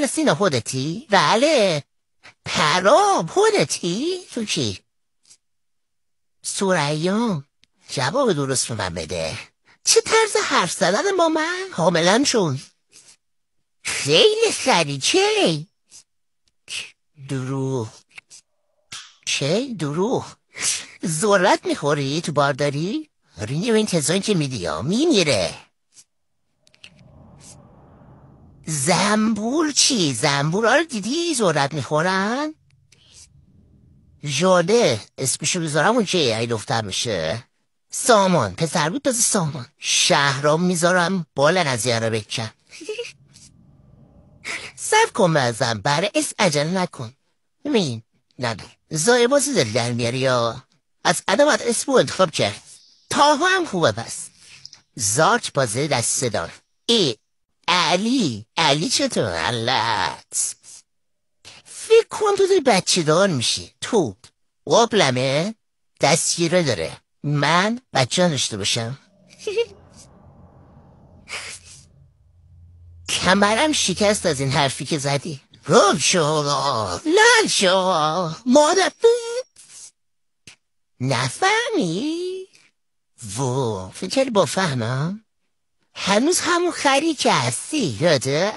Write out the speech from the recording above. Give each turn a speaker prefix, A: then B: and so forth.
A: بله سینا خودتی بله پرام خودتی تو کی سوریان جواب درست به من بده چه طرز حرف زدن با من کاملا شون خیلی سری چه درو چه دروغ زورت میخوری تو بارداری رینی و تزاین که میدی ها میمیره زنبور چی؟ زنبور آره دیدی ذرت میخورن؟ جاده اسمشو بذارم اون چه ای دفتر میشه سامان پسر بود بازه سامان شهرام میذارم بالا نزیه رو بکن صف کن بازم برای اس عجله نکن ببین ندار زایبازی دل در میاری یا از اسم اسمو انتخاب کرد تاها هم خوبه بس زارت بازه دست دار ای علی علی چطور علت فکر کن تو داری بچه دار میشی تو قبلمه دستگیره داره من بچه داشته باشم کمرم شکست از این حرفی که زدی روب شما لال شما مادر نفهمی و فکر با فهمم هنوز همون خری که هستی یاده؟